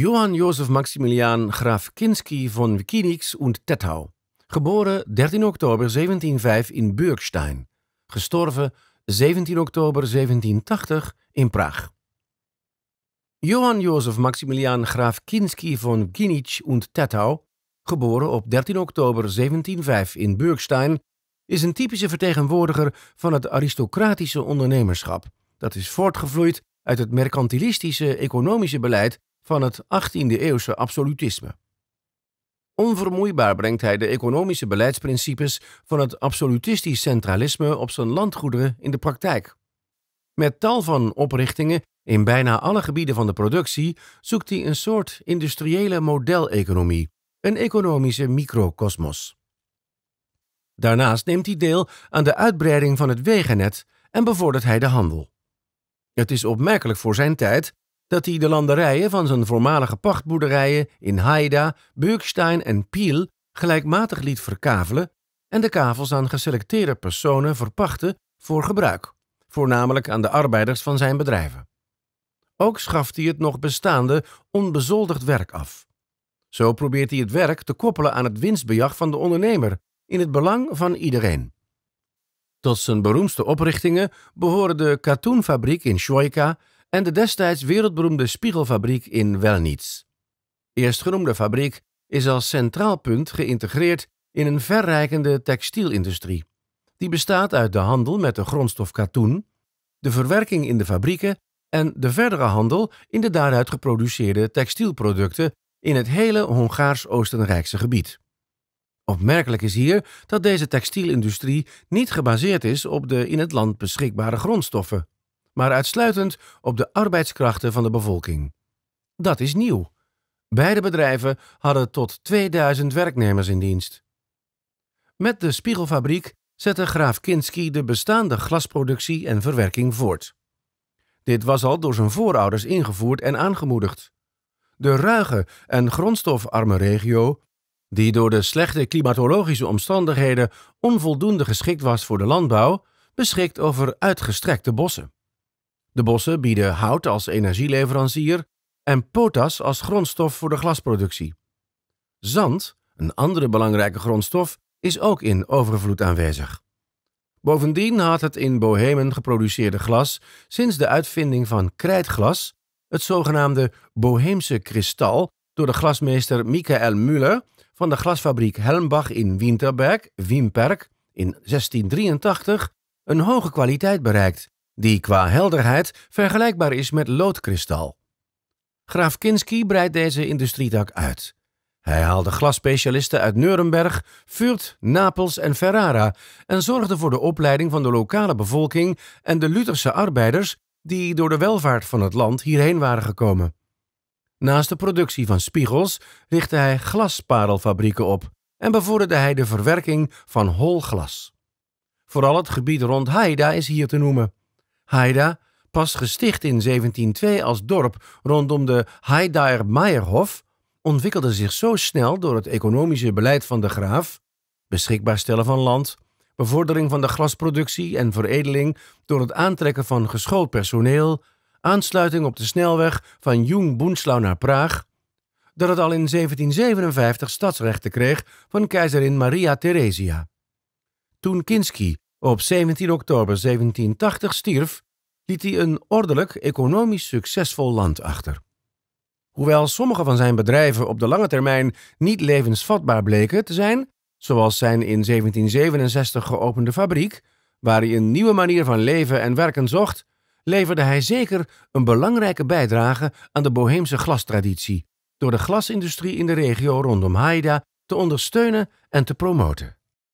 Johann Josef Maximilian Graf Kinski von Wikinix und Tettau, geboren 13 oktober 1705 in Burgstein, gestorven 17 oktober 1780 in Praag. Johann Josef Maximilian Graf Kinski von Wikinix und Tettau, geboren op 13 oktober 1705 in Burgstein, is een typische vertegenwoordiger van het aristocratische ondernemerschap. Dat is voortgevloeid uit het mercantilistische economische beleid van het 18e-eeuwse absolutisme. Onvermoeibaar brengt hij de economische beleidsprincipes van het absolutistisch centralisme op zijn landgoederen in de praktijk. Met tal van oprichtingen in bijna alle gebieden van de productie zoekt hij een soort industriële modeleconomie, een economische microcosmos. Daarnaast neemt hij deel aan de uitbreiding van het wegennet en bevordert hij de handel. Het is opmerkelijk voor zijn tijd dat hij de landerijen van zijn voormalige pachtboerderijen in Haida, Burgstein en Piel gelijkmatig liet verkavelen en de kavels aan geselecteerde personen verpachtte voor gebruik, voornamelijk aan de arbeiders van zijn bedrijven. Ook schaft hij het nog bestaande onbezoldigd werk af. Zo probeert hij het werk te koppelen aan het winstbejag van de ondernemer in het belang van iedereen. Tot zijn beroemdste oprichtingen behoren de katoenfabriek in Schojka en de destijds wereldberoemde spiegelfabriek in Welniets. Eerstgenoemde fabriek is als centraal punt geïntegreerd in een verrijkende textielindustrie. Die bestaat uit de handel met de grondstof katoen, de verwerking in de fabrieken en de verdere handel in de daaruit geproduceerde textielproducten in het hele Hongaars-Oostenrijkse gebied. Opmerkelijk is hier dat deze textielindustrie niet gebaseerd is op de in het land beschikbare grondstoffen maar uitsluitend op de arbeidskrachten van de bevolking. Dat is nieuw. Beide bedrijven hadden tot 2000 werknemers in dienst. Met de spiegelfabriek zette graaf Kinski de bestaande glasproductie en verwerking voort. Dit was al door zijn voorouders ingevoerd en aangemoedigd. De ruige en grondstofarme regio, die door de slechte klimatologische omstandigheden onvoldoende geschikt was voor de landbouw, beschikt over uitgestrekte bossen. De bossen bieden hout als energieleverancier en potas als grondstof voor de glasproductie. Zand, een andere belangrijke grondstof, is ook in overvloed aanwezig. Bovendien had het in Bohemen geproduceerde glas sinds de uitvinding van krijtglas, het zogenaamde Boheemse kristal, door de glasmeester Michael Müller van de glasfabriek Helmbach in Winterberg, Wimperk, in 1683 een hoge kwaliteit bereikt die qua helderheid vergelijkbaar is met loodkristal. Graaf Kinski breidt deze industrietak uit. Hij haalde glasspecialisten uit Nuremberg, Furt, Napels en Ferrara en zorgde voor de opleiding van de lokale bevolking en de Lutherse arbeiders die door de welvaart van het land hierheen waren gekomen. Naast de productie van spiegels richtte hij glasparelfabrieken op en bevorderde hij de verwerking van hol glas. Vooral het gebied rond Haida is hier te noemen. Heida, pas gesticht in 1702 als dorp rondom de Haidaer Meierhof, ontwikkelde zich zo snel door het economische beleid van de graaf, beschikbaar stellen van land, bevordering van de glasproductie en veredeling door het aantrekken van geschoold personeel, aansluiting op de snelweg van Jung-Boenslau naar Praag, dat het al in 1757 stadsrechten kreeg van keizerin Maria Theresia. Toen Kinsky op 17 oktober 1780 stierf, liet hij een ordelijk, economisch succesvol land achter. Hoewel sommige van zijn bedrijven op de lange termijn niet levensvatbaar bleken te zijn, zoals zijn in 1767 geopende fabriek, waar hij een nieuwe manier van leven en werken zocht, leverde hij zeker een belangrijke bijdrage aan de boheemse glastraditie, door de glasindustrie in de regio rondom Haida te ondersteunen en te promoten.